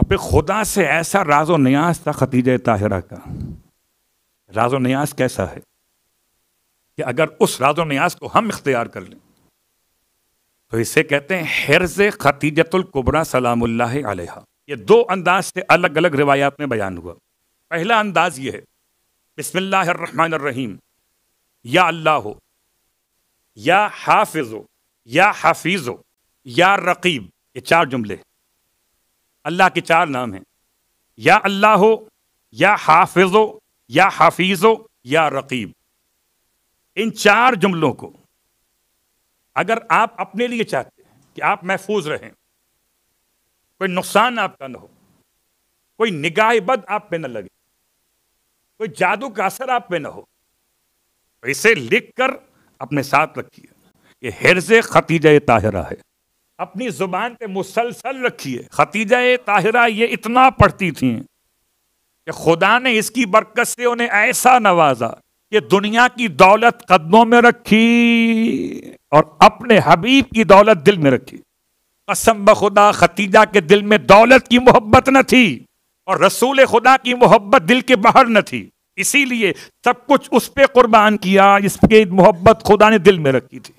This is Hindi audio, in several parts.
अपने खुदा से ऐसा राजो न्याज था खतीज ताहिरा का राजो न्याज कैसा है कि अगर उस राजो न्याज को हम इख्तियार कर लें तो इसे कहते हैं कुबरा खतीजतुल्कुबरा सलाम्ला ये दो अंदाज से अलग अलग रिवायात में बयान हुआ पहला अंदाज ये है बसमिल्लाम या अल्लाह हो या हाफिज़ हो या हाफिज़ हो या रकीब ये चार जुमले अल्लाह के चार नाम हैं या अल्लाह हो या हाफिज हो या हाफिज हो या रकीब इन चार जुमलों को अगर आप अपने लिए चाहते हैं कि आप महफूज रहें कोई नुकसान आपका ना हो कोई निगाह बद आप पे ना लगे कोई जादू का असर आप पे ना हो तो इसे लिख कर अपने साथ रखिए ये हेरज खतीजा ताहरा है अपनी जुबान पे मुसलसल रखिए खतीजा ताहिरा ये इतना पढ़ती थी कि खुदा ने इसकी बरकत से उन्हें ऐसा नवाजा कि दुनिया की दौलत कदमों में रखी और अपने हबीब की दौलत दिल में रखी कसम खुदा खतीजा के दिल में दौलत की मोहब्बत न थी और रसूल खुदा की मोहब्बत दिल के बाहर न थी इसीलिए सब कुछ उस पर कुर्बान किया जिसके मोहब्बत खुदा ने दिल में रखी थी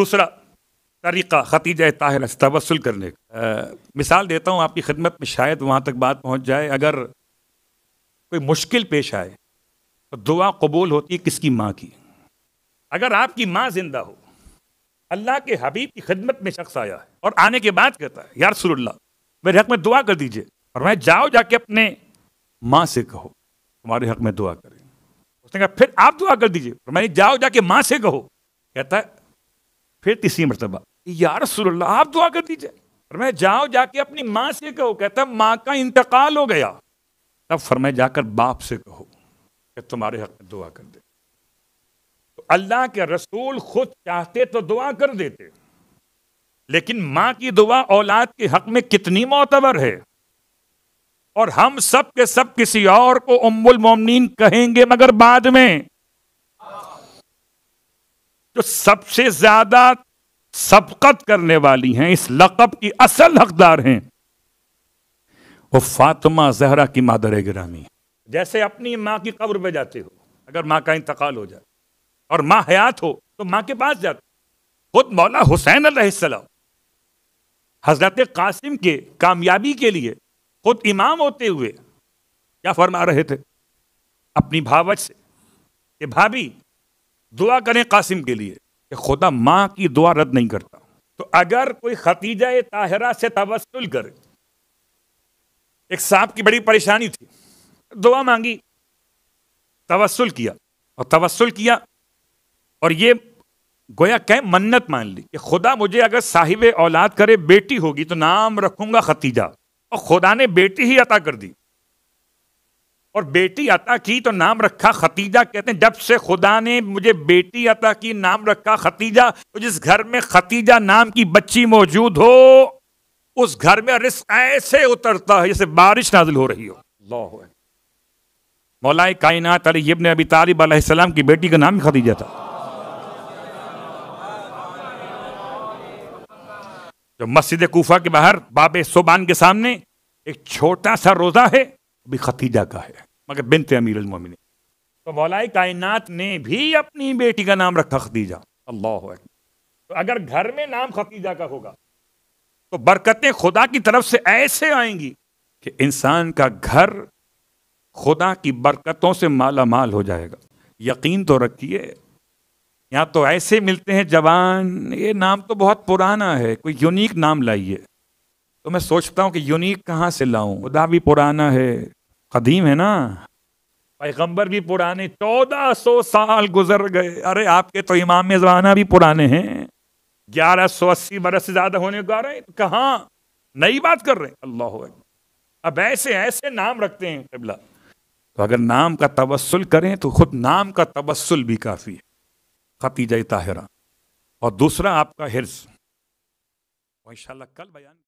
दूसरा तरीक़ा ख़तीजा ताहिर तवसल करने का मिसाल देता हूँ आपकी खिदमत में शायद वहाँ तक बात पहुँच जाए अगर कोई मुश्किल पेश आए तो दुआ कबूल होती है किसकी माँ की अगर आपकी माँ जिंदा हो अल्लाह के हबीब की खिदमत में शख्स आया है और आने के बाद कहता है यार सुल्ला मेरे हक में दुआ कर दीजिए और मैं जाओ जाके अपने माँ से कहो तुम्हारे हक में दुआ करें उसने कहा फिर आप दुआ कर दीजिए और मैंने जाओ जाके माँ से कहो कहता है फिर तीसरी मरतबा यार रसोल्ला आप दुआ कर दीजिए और मैं जाओ जाके अपनी माँ से कहो कहता माँ का इंतकाल हो गया तब फरमाए जाकर बाप से कहो कि तुम्हारे हक में दुआ कर दे तो अल्लाह के रसूल खुद चाहते तो दुआ कर देते लेकिन माँ की दुआ औलाद के हक में कितनी मोतबर है और हम सब के सब किसी और को उम्मुल मोमिन कहेंगे मगर बाद में जो सबसे ज्यादा सबकत करने वाली हैं इस लकब की असल हकदार हैं वो फातिमा जहरा की मादर गिरामी जैसे अपनी माँ की कब्र पे जाते हो अगर माँ का इंतकाल हो जाए और माँ हयात हो तो माँ के पास जाते खुद मौला हुसैन अल्लाम हजरत कासिम के कामयाबी के लिए खुद इमाम होते हुए क्या फरमा रहे थे अपनी भावच से कि भाभी दुआ करें कासिम के लिए कि खुदा माँ की दुआ रद्द नहीं करता तो अगर कोई खतीजा ताहरा से तवसल करे एक सांप की बड़ी परेशानी थी दुआ मांगी तवसल किया और तवसल किया और ये गोया कह मन्नत मान ली कि खुदा मुझे अगर साहिब औलाद करे बेटी होगी तो नाम रखूंगा खतीजा और खुदा ने बेटी ही अता कर दी और बेटी अता की तो नाम रखा खतीजा कहते हैं जब से खुदा ने मुझे बेटी अता की नाम रखा खतीजा तो जिस घर में खतीजा नाम की बच्ची मौजूद हो उस घर में रिस्क ऐसे उतरता है जैसे बारिश नाजिल हो रही हो मौलाए कायनात अलीब ने अबी तालिब अलैहिस्सलाम की बेटी का नाम ही खतीजा था जो मस्जिद कोफा के बाहर बाबे सोबान के सामने एक छोटा सा रोज़ा है अभी खतीजा का है मगर बिनते अमीर तो मौलाई कायनात ने भी अपनी बेटी का नाम रखा खदीजा अल्लाह तो अगर घर में नाम खदीजा का होगा तो बरकतें खुदा की तरफ से ऐसे आएंगी कि इंसान का घर खुदा की बरकतों से माला माल हो जाएगा यकीन तो रखिए यहाँ तो ऐसे मिलते हैं जवान ये नाम तो बहुत पुराना है कोई यूनिक नाम लाइए तो मैं सोचता हूँ कि यूनिक कहाँ से लाऊं खुदा भी पुराना है कदीम है ना पैगंबर भी पुराने चौदह सौ साल गुजर गए अरे आपके तो इमाम जमाना भी पुराने हैं ग्यारह सौ अस्सी बरस से ज्यादा होने को आ रहे हैं तो कहा नई बात कर रहे हैं अल्लाह अब ऐसे ऐसे नाम रखते हैं कबला तो अगर नाम का तबसल करें तो खुद नाम का तबस्ल भी काफ़ी है खतीजा ताहरा और दूसरा आपका हिर्स और इंशाल्लाह कल बयान